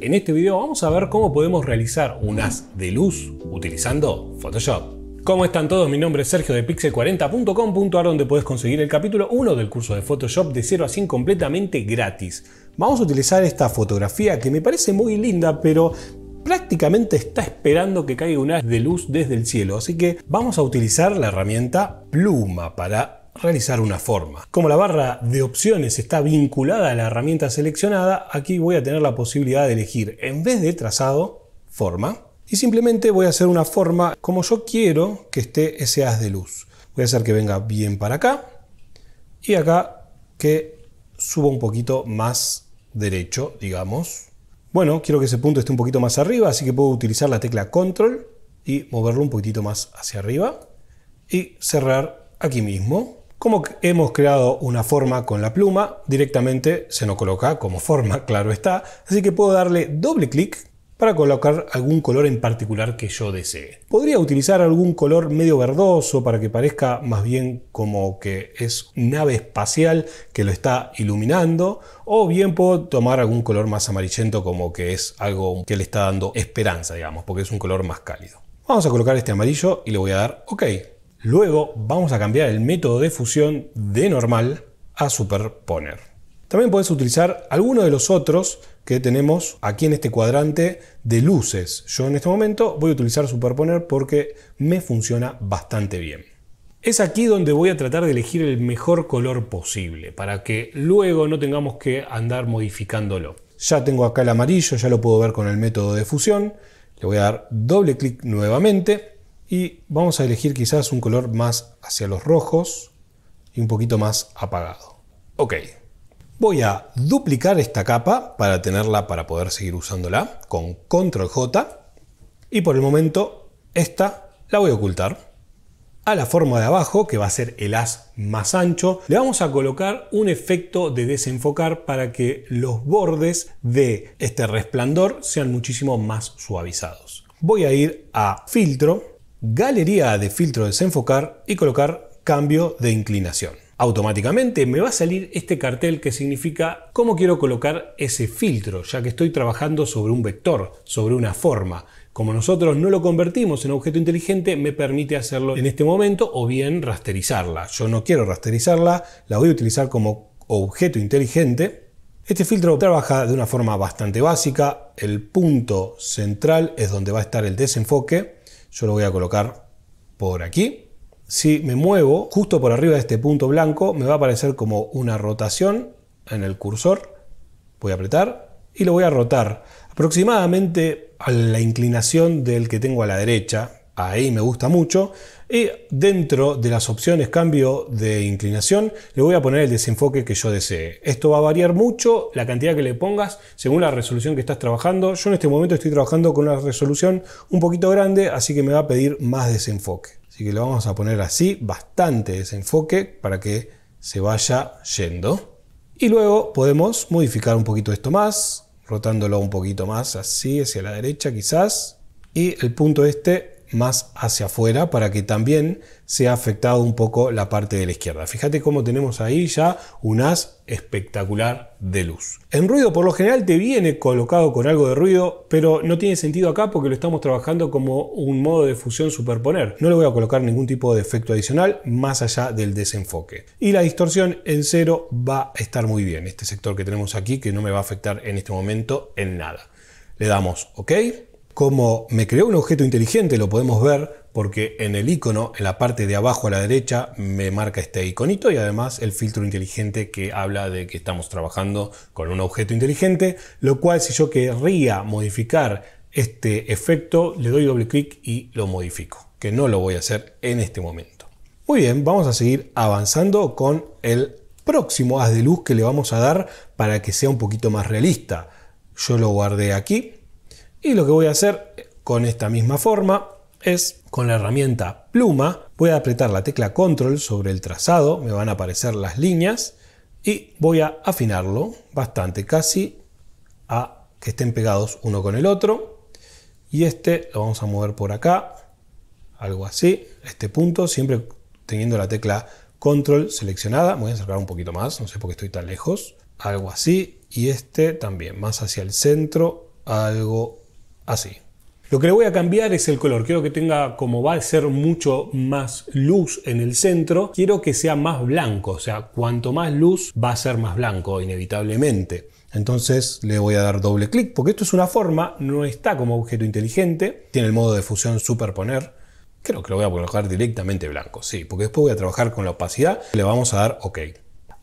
En este video vamos a ver cómo podemos realizar un haz de luz utilizando Photoshop. ¿Cómo están todos? Mi nombre es Sergio de pixel40.com.ar donde puedes conseguir el capítulo 1 del curso de Photoshop de 0 a 100 completamente gratis. Vamos a utilizar esta fotografía que me parece muy linda, pero prácticamente está esperando que caiga un haz de luz desde el cielo, así que vamos a utilizar la herramienta pluma para realizar una forma. Como la barra de opciones está vinculada a la herramienta seleccionada, aquí voy a tener la posibilidad de elegir, en vez de trazado, forma. Y simplemente voy a hacer una forma como yo quiero que esté ese haz de luz. Voy a hacer que venga bien para acá y acá que suba un poquito más derecho, digamos. Bueno, quiero que ese punto esté un poquito más arriba, así que puedo utilizar la tecla control y moverlo un poquitito más hacia arriba y cerrar aquí mismo. Como hemos creado una forma con la pluma, directamente se nos coloca como forma, claro está, así que puedo darle doble clic para colocar algún color en particular que yo desee. Podría utilizar algún color medio verdoso para que parezca más bien como que es nave espacial que lo está iluminando, o bien puedo tomar algún color más amarillento como que es algo que le está dando esperanza, digamos, porque es un color más cálido. Vamos a colocar este amarillo y le voy a dar OK. Luego vamos a cambiar el método de fusión de normal a superponer. También puedes utilizar alguno de los otros que tenemos aquí en este cuadrante de luces. Yo en este momento voy a utilizar superponer porque me funciona bastante bien. Es aquí donde voy a tratar de elegir el mejor color posible para que luego no tengamos que andar modificándolo. Ya tengo acá el amarillo, ya lo puedo ver con el método de fusión. Le voy a dar doble clic nuevamente y vamos a elegir quizás un color más hacia los rojos y un poquito más apagado. Ok, voy a duplicar esta capa para tenerla para poder seguir usándola con control J y por el momento esta la voy a ocultar. A la forma de abajo, que va a ser el haz más ancho, le vamos a colocar un efecto de desenfocar para que los bordes de este resplandor sean muchísimo más suavizados. Voy a ir a filtro galería de filtro desenfocar y colocar cambio de inclinación. Automáticamente me va a salir este cartel que significa cómo quiero colocar ese filtro, ya que estoy trabajando sobre un vector, sobre una forma. Como nosotros no lo convertimos en objeto inteligente, me permite hacerlo en este momento o bien rasterizarla. Yo no quiero rasterizarla, la voy a utilizar como objeto inteligente este filtro trabaja de una forma bastante básica. El punto central es donde va a estar el desenfoque. Yo lo voy a colocar por aquí. Si me muevo justo por arriba de este punto blanco, me va a aparecer como una rotación en el cursor. Voy a apretar y lo voy a rotar aproximadamente a la inclinación del que tengo a la derecha, ahí me gusta mucho. Y dentro de las opciones cambio de inclinación, le voy a poner el desenfoque que yo desee. Esto va a variar mucho la cantidad que le pongas según la resolución que estás trabajando. Yo en este momento estoy trabajando con una resolución un poquito grande, así que me va a pedir más desenfoque. Así que lo vamos a poner así, bastante desenfoque, para que se vaya yendo. Y luego podemos modificar un poquito esto más, rotándolo un poquito más así hacia la derecha quizás. Y el punto este más hacia afuera para que también sea afectado un poco la parte de la izquierda. Fíjate cómo tenemos ahí ya un haz espectacular de luz. En ruido por lo general te viene colocado con algo de ruido, pero no tiene sentido acá porque lo estamos trabajando como un modo de fusión superponer. No le voy a colocar ningún tipo de efecto adicional más allá del desenfoque. Y la distorsión en cero va a estar muy bien. Este sector que tenemos aquí que no me va a afectar en este momento en nada. Le damos OK como me creó un objeto inteligente, lo podemos ver porque en el icono, en la parte de abajo a la derecha, me marca este iconito y además el filtro inteligente que habla de que estamos trabajando con un objeto inteligente, lo cual si yo querría modificar este efecto, le doy doble clic y lo modifico, que no lo voy a hacer en este momento. Muy bien, vamos a seguir avanzando con el próximo haz de luz que le vamos a dar para que sea un poquito más realista. Yo lo guardé aquí y lo que voy a hacer con esta misma forma es con la herramienta pluma, voy a apretar la tecla control sobre el trazado, me van a aparecer las líneas y voy a afinarlo bastante, casi a que estén pegados uno con el otro. Y este lo vamos a mover por acá, algo así, este punto, siempre teniendo la tecla control seleccionada. voy a acercar un poquito más, no sé por qué estoy tan lejos. Algo así. Y este también, más hacia el centro, algo así. Lo que le voy a cambiar es el color. Quiero que tenga, como va a ser mucho más luz en el centro, quiero que sea más blanco. O sea, cuanto más luz va a ser más blanco, inevitablemente. Entonces le voy a dar doble clic, porque esto es una forma, no está como objeto inteligente. Tiene el modo de fusión superponer. Creo que lo voy a colocar directamente blanco, sí, porque después voy a trabajar con la opacidad. Le vamos a dar OK.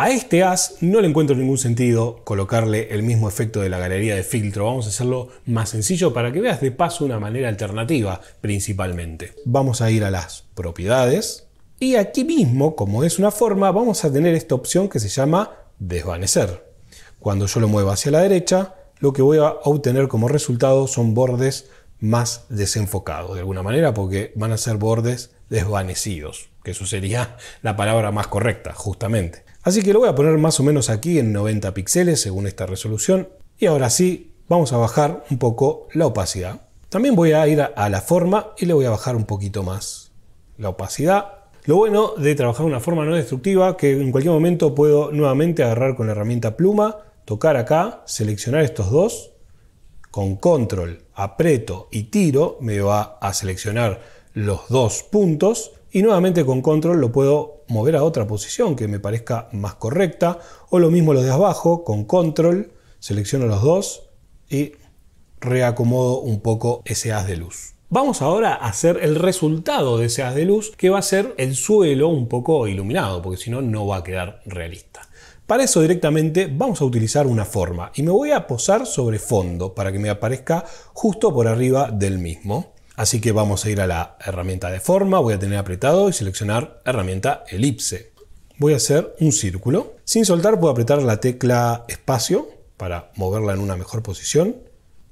A este as no le encuentro ningún sentido colocarle el mismo efecto de la galería de filtro, vamos a hacerlo más sencillo para que veas de paso una manera alternativa principalmente. Vamos a ir a las propiedades y aquí mismo, como es una forma, vamos a tener esta opción que se llama desvanecer. Cuando yo lo mueva hacia la derecha, lo que voy a obtener como resultado son bordes más desenfocados de alguna manera porque van a ser bordes desvanecidos, que eso sería la palabra más correcta justamente. Así que lo voy a poner más o menos aquí en 90 píxeles según esta resolución. Y ahora sí, vamos a bajar un poco la opacidad. También voy a ir a la forma y le voy a bajar un poquito más la opacidad. Lo bueno de trabajar una forma no destructiva, que en cualquier momento puedo nuevamente agarrar con la herramienta pluma, tocar acá, seleccionar estos dos, con control, aprieto y tiro, me va a seleccionar los dos puntos y nuevamente con control lo puedo mover a otra posición que me parezca más correcta o lo mismo lo de abajo con control selecciono los dos y reacomodo un poco ese haz de luz. Vamos ahora a hacer el resultado de ese haz de luz que va a ser el suelo un poco iluminado porque si no no va a quedar realista. Para eso directamente vamos a utilizar una forma y me voy a posar sobre fondo para que me aparezca justo por arriba del mismo. Así que vamos a ir a la herramienta de forma, voy a tener apretado y seleccionar herramienta elipse. Voy a hacer un círculo. Sin soltar puedo apretar la tecla espacio para moverla en una mejor posición.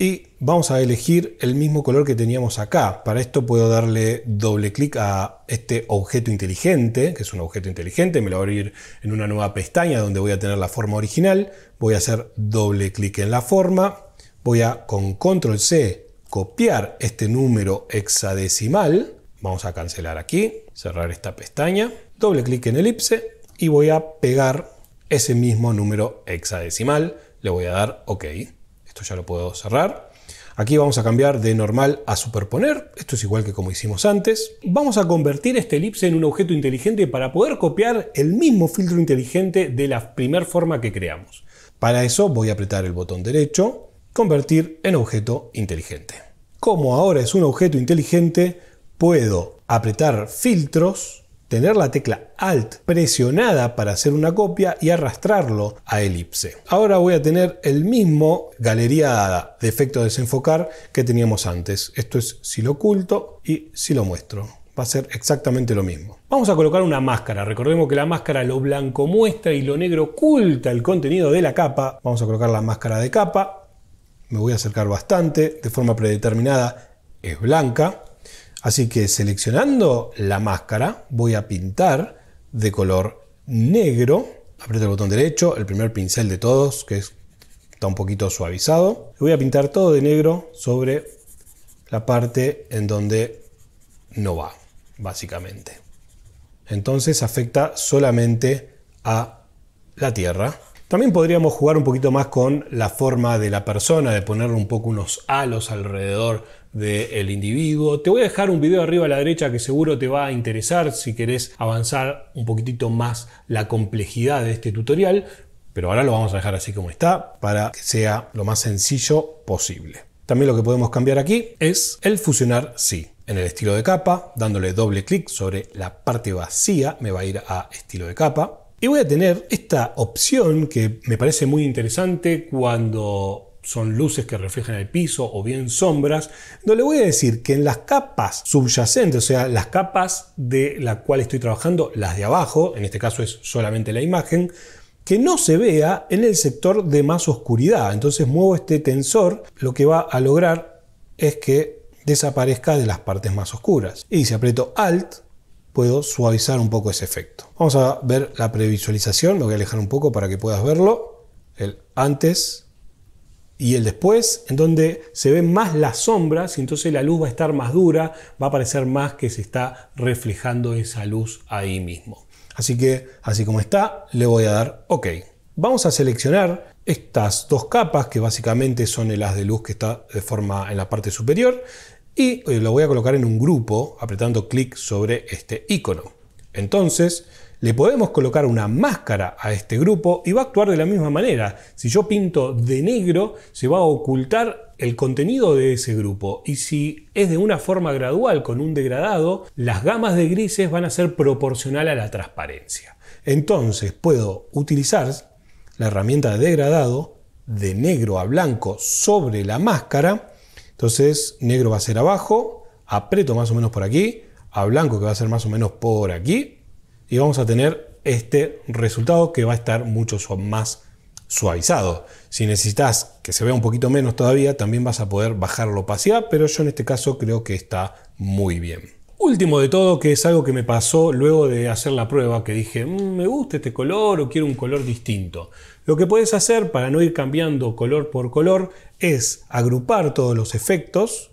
Y vamos a elegir el mismo color que teníamos acá. Para esto puedo darle doble clic a este objeto inteligente, que es un objeto inteligente, me lo va a abrir en una nueva pestaña donde voy a tener la forma original. Voy a hacer doble clic en la forma, voy a con control C copiar este número hexadecimal. Vamos a cancelar aquí, cerrar esta pestaña, doble clic en elipse y voy a pegar ese mismo número hexadecimal. Le voy a dar OK. Esto ya lo puedo cerrar. Aquí vamos a cambiar de normal a superponer. Esto es igual que como hicimos antes. Vamos a convertir este elipse en un objeto inteligente para poder copiar el mismo filtro inteligente de la primera forma que creamos. Para eso voy a apretar el botón derecho, convertir en objeto inteligente. Como ahora es un objeto inteligente, puedo apretar filtros, tener la tecla Alt presionada para hacer una copia y arrastrarlo a elipse. Ahora voy a tener el mismo galería de efecto desenfocar que teníamos antes. Esto es si lo oculto y si lo muestro. Va a ser exactamente lo mismo. Vamos a colocar una máscara. Recordemos que la máscara lo blanco muestra y lo negro oculta el contenido de la capa. Vamos a colocar la máscara de capa me voy a acercar bastante, de forma predeterminada es blanca, así que seleccionando la máscara voy a pintar de color negro, aprieto el botón derecho, el primer pincel de todos, que está un poquito suavizado, voy a pintar todo de negro sobre la parte en donde no va, básicamente. Entonces afecta solamente a la Tierra también podríamos jugar un poquito más con la forma de la persona, de ponerle un poco unos halos alrededor del individuo. Te voy a dejar un video arriba a la derecha que seguro te va a interesar si querés avanzar un poquitito más la complejidad de este tutorial, pero ahora lo vamos a dejar así como está para que sea lo más sencillo posible. También lo que podemos cambiar aquí es el fusionar sí. En el estilo de capa, dándole doble clic sobre la parte vacía, me va a ir a estilo de capa. Y voy a tener esta opción que me parece muy interesante cuando son luces que reflejan el piso o bien sombras, no le voy a decir que en las capas subyacentes, o sea, las capas de la cual estoy trabajando, las de abajo, en este caso es solamente la imagen, que no se vea en el sector de más oscuridad. Entonces muevo este tensor, lo que va a lograr es que desaparezca de las partes más oscuras. Y si aprieto Alt, puedo suavizar un poco ese efecto. Vamos a ver la previsualización, lo voy a alejar un poco para que puedas verlo. El antes y el después, en donde se ven más las sombras y entonces la luz va a estar más dura, va a parecer más que se está reflejando esa luz ahí mismo. Así que, así como está, le voy a dar OK. Vamos a seleccionar estas dos capas que básicamente son el haz de luz que está de forma en la parte superior y lo voy a colocar en un grupo apretando clic sobre este icono. Entonces, le podemos colocar una máscara a este grupo y va a actuar de la misma manera. Si yo pinto de negro, se va a ocultar el contenido de ese grupo. Y si es de una forma gradual, con un degradado, las gamas de grises van a ser proporcional a la transparencia. Entonces puedo utilizar la herramienta de degradado de negro a blanco sobre la máscara entonces, negro va a ser abajo, aprieto más o menos por aquí, a blanco que va a ser más o menos por aquí, y vamos a tener este resultado que va a estar mucho más suavizado. Si necesitas que se vea un poquito menos todavía, también vas a poder bajar la opacidad, pero yo en este caso creo que está muy bien. Último de todo, que es algo que me pasó luego de hacer la prueba, que dije, mm, me gusta este color o quiero un color distinto. Lo que puedes hacer para no ir cambiando color por color es agrupar todos los efectos.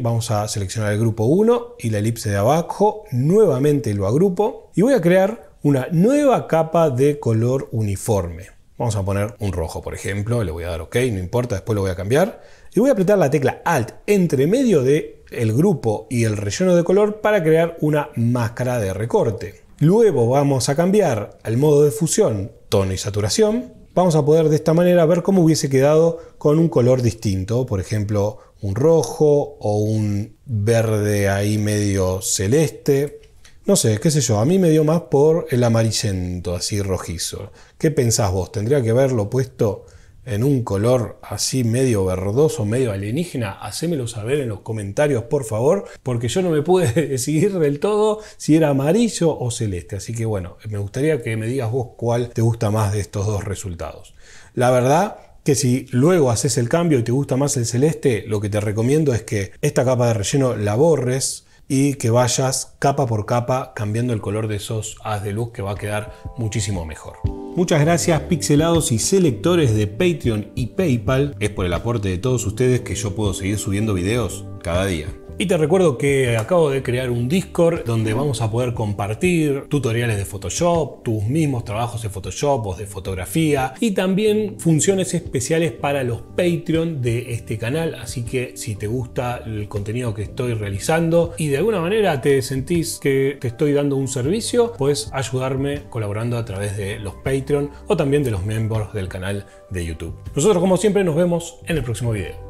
Vamos a seleccionar el grupo 1 y la elipse de abajo. Nuevamente lo agrupo y voy a crear una nueva capa de color uniforme. Vamos a poner un rojo, por ejemplo. Le voy a dar OK, no importa, después lo voy a cambiar. Y voy a apretar la tecla Alt entre medio de el grupo y el relleno de color para crear una máscara de recorte. Luego vamos a cambiar al modo de fusión, tono y saturación. Vamos a poder de esta manera ver cómo hubiese quedado con un color distinto, por ejemplo, un rojo o un verde ahí medio celeste. No sé, qué sé yo, a mí me dio más por el amarillento, así rojizo. ¿Qué pensás vos? ¿Tendría que haberlo puesto en un color así medio verdoso, medio alienígena, hacémelo saber en los comentarios, por favor, porque yo no me pude decidir del todo si era amarillo o celeste. Así que bueno, me gustaría que me digas vos cuál te gusta más de estos dos resultados. La verdad que si luego haces el cambio y te gusta más el celeste, lo que te recomiendo es que esta capa de relleno la borres y que vayas capa por capa cambiando el color de esos haz de luz que va a quedar muchísimo mejor. Muchas gracias pixelados y selectores de Patreon y PayPal. Es por el aporte de todos ustedes que yo puedo seguir subiendo videos cada día. Y te recuerdo que acabo de crear un Discord donde vamos a poder compartir tutoriales de Photoshop, tus mismos trabajos de Photoshop o de fotografía y también funciones especiales para los Patreon de este canal. Así que si te gusta el contenido que estoy realizando y de alguna manera te sentís que te estoy dando un servicio, puedes ayudarme colaborando a través de los Patreon o también de los miembros del canal de YouTube. Nosotros como siempre nos vemos en el próximo video.